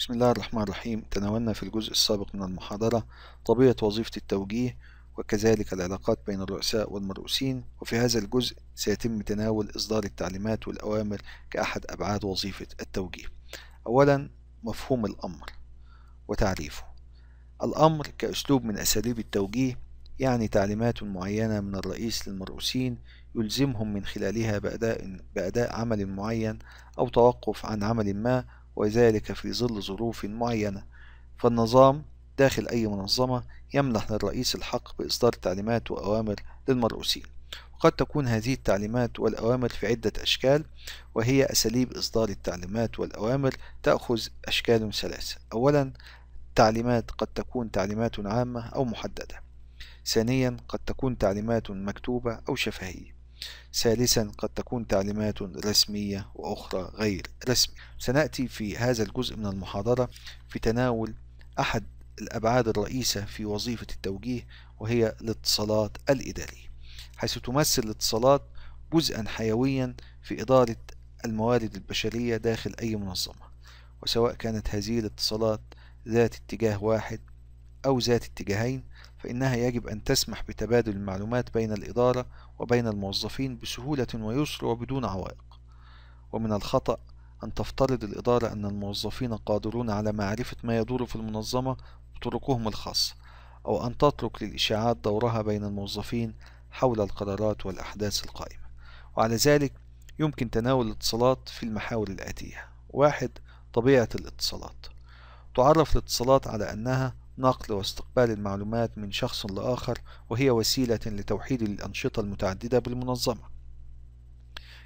بسم الله الرحمن الرحيم تناولنا في الجزء السابق من المحاضرة طبيعة وظيفة التوجيه وكذلك العلاقات بين الرؤساء والمرؤوسين وفي هذا الجزء سيتم تناول إصدار التعليمات والأوامر كأحد أبعاد وظيفة التوجيه أولا مفهوم الأمر وتعريفه الأمر كأسلوب من أساليب التوجيه يعني تعليمات معينة من الرئيس للمرؤوسين يلزمهم من خلالها بأداء, بأداء عمل معين أو توقف عن عمل ما وذلك في ظل ظروف معينة فالنظام داخل أي منظمة يمنح للرئيس الحق بإصدار تعليمات وأوامر للمرؤوسين وقد تكون هذه التعليمات والأوامر في عدة أشكال وهي أساليب إصدار التعليمات والأوامر تأخذ أشكال ثلاثة أولا التعليمات قد تكون تعليمات عامة أو محددة ثانيا قد تكون تعليمات مكتوبة أو شفهية ثالثا قد تكون تعليمات رسمية وأخرى غير رسمية سنأتي في هذا الجزء من المحاضرة في تناول أحد الأبعاد الرئيسة في وظيفة التوجيه وهي الاتصالات الإدارية حيث تمثل الاتصالات جزءا حيويا في إدارة الموارد البشرية داخل أي منظمة وسواء كانت هذه الاتصالات ذات اتجاه واحد أو ذات اتجاهين فإنها يجب أن تسمح بتبادل المعلومات بين الإدارة وبين الموظفين بسهولة ويسر وبدون عوائق ومن الخطأ أن تفترض الإدارة أن الموظفين قادرون على معرفة ما يدور في المنظمة بطرقهم الخاصة أو أن تترك للإشاعات دورها بين الموظفين حول القرارات والأحداث القائمة وعلى ذلك يمكن تناول الاتصالات في المحاور الآتية واحد طبيعة الاتصالات تعرف الاتصالات على أنها نقل واستقبال المعلومات من شخص لآخر وهي وسيلة لتوحيد الأنشطة المتعددة بالمنظمة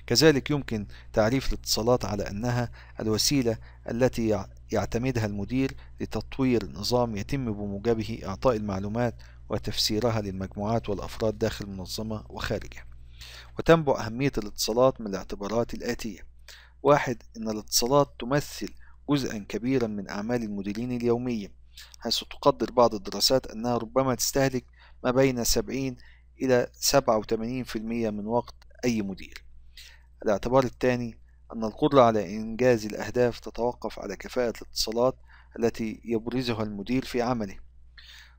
كذلك يمكن تعريف الاتصالات على أنها الوسيلة التي يعتمدها المدير لتطوير نظام يتم بموجبه إعطاء المعلومات وتفسيرها للمجموعات والأفراد داخل المنظمة وخارجها وتنبع أهمية الاتصالات من الاعتبارات الآتية واحد إن الاتصالات تمثل جزءا كبيرا من أعمال المديرين اليومية حيث تقدر بعض الدراسات أنها ربما تستهلك ما بين 70 إلى 87% من وقت أي مدير الاعتبار الثاني أن القدرة على إنجاز الأهداف تتوقف على كفاءة الاتصالات التي يبرزها المدير في عمله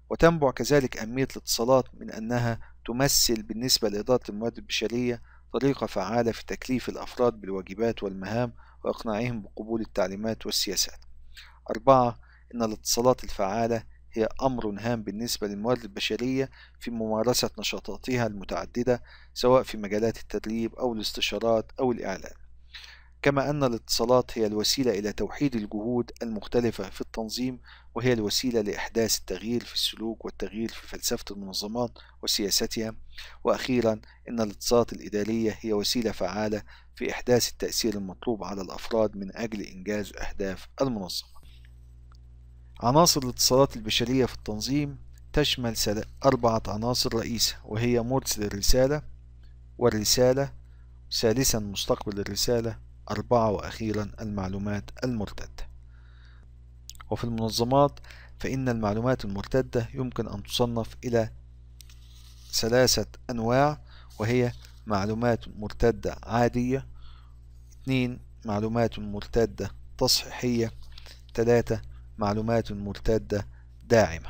وتنبع كذلك أهمية الاتصالات من أنها تمثل بالنسبة لإدارة الموارد البشرية طريقة فعالة في تكليف الأفراد بالواجبات والمهام وإقناعهم بقبول التعليمات والسياسات أربعة إن الاتصالات الفعالة هي أمر هام بالنسبة للموارد البشرية في ممارسة نشاطاتها المتعددة سواء في مجالات التدريب أو الاستشارات أو الإعلان كما أن الاتصالات هي الوسيلة إلى توحيد الجهود المختلفة في التنظيم وهي الوسيلة لإحداث التغيير في السلوك والتغيير في فلسفة المنظمات وسياستها وأخيرا أن الاتصالات الإدارية هي وسيلة فعالة في إحداث التأثير المطلوب على الأفراد من أجل إنجاز أهداف المنظمة عناصر الاتصالات البشرية في التنظيم تشمل أربعة عناصر رئيسة وهي مرسل الرسالة والرسالة ثالثا مستقبل الرسالة أربعة وأخيرا المعلومات المرتدة وفي المنظمات فإن المعلومات المرتدة يمكن أن تصنف إلى ثلاثة أنواع وهي معلومات مرتدة عادية اثنين معلومات مرتدة تصحيحية ثلاثة معلومات مرتادة داعمة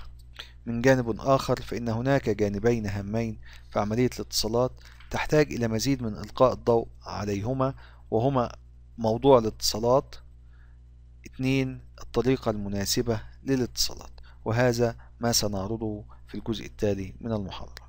من جانب آخر فإن هناك جانبين هامين في عملية الاتصالات تحتاج إلى مزيد من إلقاء الضوء عليهما وهما موضوع الاتصالات اثنين الطريقة المناسبة للاتصالات وهذا ما سنعرضه في الجزء التالي من المحاضرة